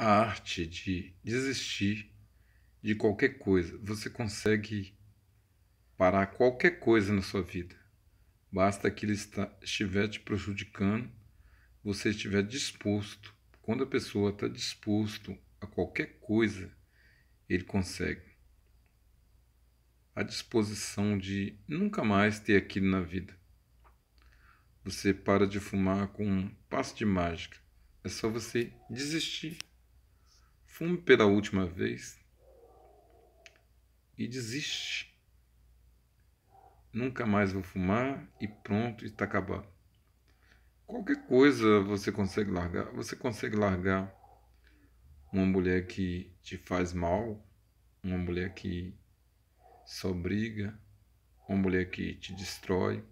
a arte de desistir de qualquer coisa. Você consegue parar qualquer coisa na sua vida. Basta que ele está, estiver te prejudicando, você estiver disposto. Quando a pessoa está disposto a qualquer coisa, ele consegue. A disposição de nunca mais ter aquilo na vida. Você para de fumar com um passo de mágica. É só você desistir fume pela última vez e desiste. Nunca mais vou fumar e pronto, está acabado. Qualquer coisa você consegue largar. Você consegue largar uma mulher que te faz mal, uma mulher que só briga, uma mulher que te destrói,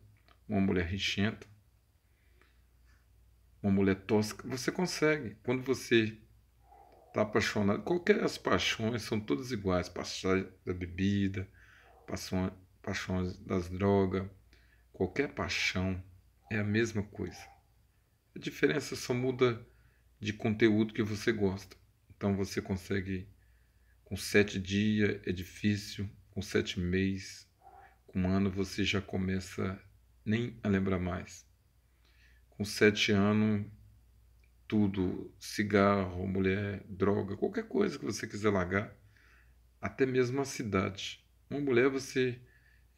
uma mulher rechenta, uma mulher tosca. Você consegue. Quando você tá apaixonado. Qualquer as paixões são todas iguais, paixões da bebida, paixões, paixões das drogas, qualquer paixão é a mesma coisa. A diferença só muda de conteúdo que você gosta. Então você consegue com sete dias é difícil, com sete meses, com um ano você já começa nem a lembrar mais. Com sete anos tudo, cigarro, mulher, droga, qualquer coisa que você quiser largar, até mesmo a cidade. Uma mulher você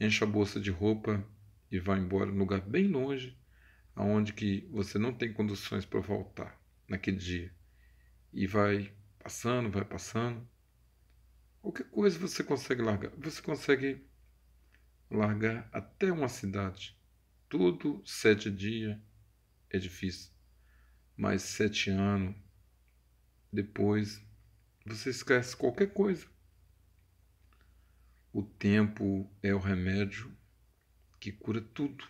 enche a bolsa de roupa e vai embora num lugar bem longe, aonde que você não tem condições para voltar naquele dia. E vai passando, vai passando. Qualquer coisa você consegue largar. Você consegue largar até uma cidade. Tudo sete dias é difícil mais sete anos depois, você esquece qualquer coisa. O tempo é o remédio que cura tudo,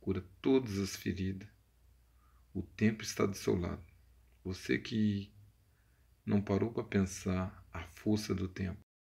cura todas as feridas. O tempo está do seu lado. Você que não parou para pensar a força do tempo.